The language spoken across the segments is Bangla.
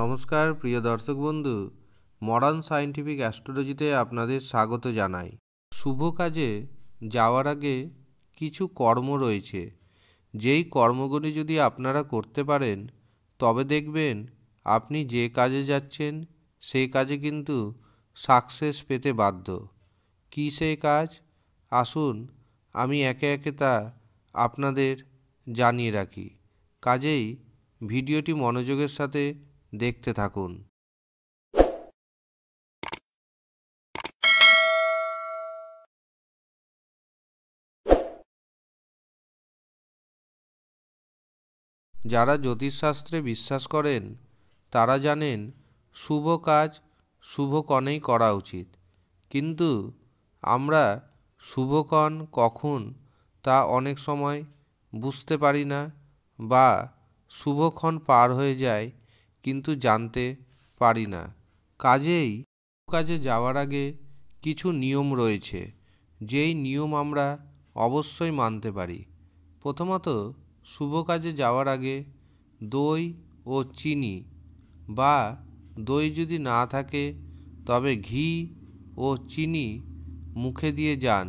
নমস্কার প্রিয় দর্শক বন্ধু মডার্ন সায়েন্টিফিক অ্যাস্ট্রোলজিতে আপনাদের স্বাগত জানাই শুভ কাজে যাওয়ার আগে কিছু কর্ম রয়েছে যেই কর্মগুলি যদি আপনারা করতে পারেন তবে দেখবেন আপনি যে কাজে যাচ্ছেন সেই কাজে কিন্তু সাকসেস পেতে বাধ্য কী সেই কাজ আসুন আমি একে একে তা আপনাদের জানিয়ে রাখি কাজেই ভিডিওটি মনোযোগের সাথে দেখতে থাকুন যারা জ্যোতিষশাস্ত্রে বিশ্বাস করেন তারা জানেন শুভ কাজ শুভকণেই করা উচিত কিন্তু আমরা শুভকণ কখন তা অনেক সময় বুঝতে পারি না বা শুভক্ষণ পার হয়ে যায় কিন্তু জানতে পারি না কাজেই কাজে যাওয়ার আগে কিছু নিয়ম রয়েছে যেই নিয়ম আমরা অবশ্যই মানতে পারি প্রথমত শুভ কাজে যাওয়ার আগে দই ও চিনি বা দই যদি না থাকে তবে ঘি ও চিনি মুখে দিয়ে যান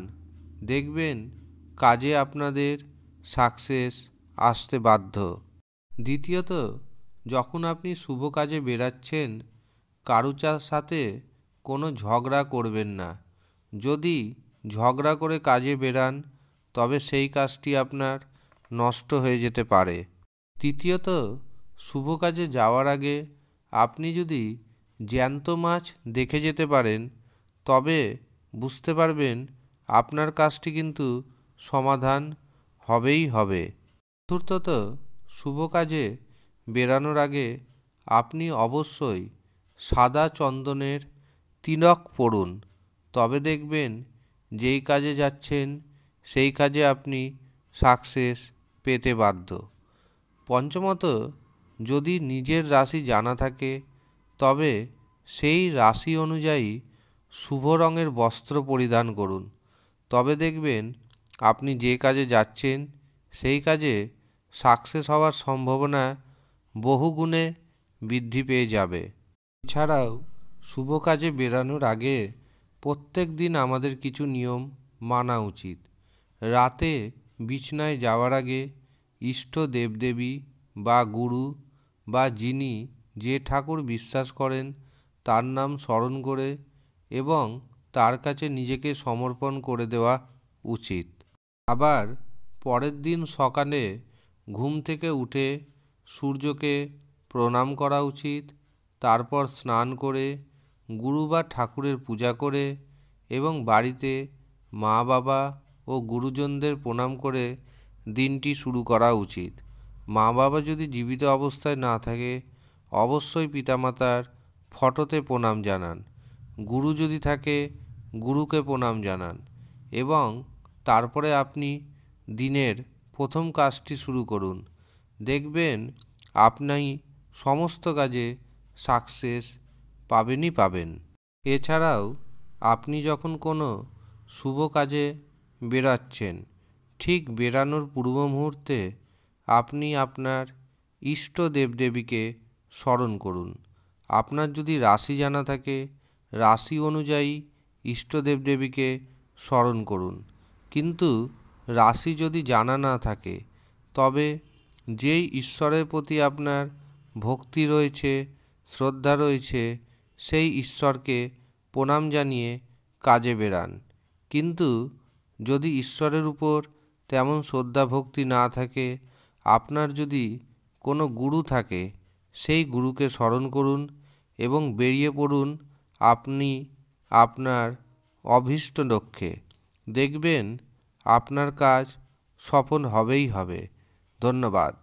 দেখবেন কাজে আপনাদের সাকসেস আসতে বাধ্য দ্বিতীয়ত যখন আপনি শুভ কাজে বেরাচ্ছেন কারুচার সাথে কোনো ঝগড়া করবেন না যদি ঝগড়া করে কাজে বেরান তবে সেই কাজটি আপনার নষ্ট হয়ে যেতে পারে তৃতীয়ত শুভ কাজে যাওয়ার আগে আপনি যদি জ্যান্ত মাছ দেখে যেতে পারেন তবে বুঝতে পারবেন আপনার কাজটি কিন্তু সমাধান হবেই হবে চতুর্থত শুভ কাজে বেড়ানোর আগে আপনি অবশ্যই সাদা চন্দনের তিলক পড়ুন তবে দেখবেন যেই কাজে যাচ্ছেন সেই কাজে আপনি সাকসেস পেতে বাধ্য পঞ্চমত যদি নিজের রাশি জানা থাকে তবে সেই রাশি অনুযায়ী শুভ রঙের বস্ত্র পরিধান করুন তবে দেখবেন আপনি যে কাজে যাচ্ছেন সেই কাজে সাকসেস হওয়ার সম্ভাবনা বহুগুণে বৃদ্ধি পেয়ে যাবে এছাড়াও শুভ কাজে বেরানোর আগে প্রত্যেক দিন আমাদের কিছু নিয়ম মানা উচিত রাতে বিছনায় যাওয়ার আগে ইষ্ট দেবদেবী বা গুরু বা যিনি যে ঠাকুর বিশ্বাস করেন তার নাম স্মরণ করে এবং তার কাছে নিজেকে সমর্পণ করে দেওয়া উচিত আবার পরের দিন সকালে ঘুম থেকে উঠে সূর্যকে প্রণাম করা উচিত তারপর স্নান করে গুরু বা ঠাকুরের পূজা করে এবং বাড়িতে মা বাবা ও গুরুজনদের প্রণাম করে দিনটি শুরু করা উচিত মা বাবা যদি জীবিত অবস্থায় না থাকে অবশ্যই পিতামাতার ফটোতে প্রণাম জানান গুরু যদি থাকে গুরুকে প্রণাম জানান এবং তারপরে আপনি দিনের প্রথম কাজটি শুরু করুন দেখবেন আপনাই সমস্ত কাজে সাকসেস পাবেনই পাবেন এছাড়াও আপনি যখন কোনো শুভ কাজে বেরাচ্ছেন ঠিক বেরানোর পূর্ব মুহূর্তে আপনি আপনার ইষ্ট দেবদেবীকে স্মরণ করুন আপনার যদি রাশি জানা থাকে রাশি অনুযায়ী ইষ্ট দেবদেবীকে স্মরণ করুন কিন্তু রাশি যদি জানা না থাকে তবে যেই ঈশ্বরের প্রতি আপনার ভক্তি রয়েছে শ্রদ্ধা রয়েছে সেই ঈশ্বরকে প্রণাম জানিয়ে কাজে বেরান কিন্তু যদি ঈশ্বরের উপর তেমন শ্রদ্ধা ভক্তি না থাকে আপনার যদি কোনো গুরু থাকে সেই গুরুকে স্মরণ করুন এবং বেরিয়ে পড়ুন আপনি আপনার অভীষ্ট লক্ষ্যে দেখবেন আপনার কাজ সফল হবেই হবে ধন্যবাদ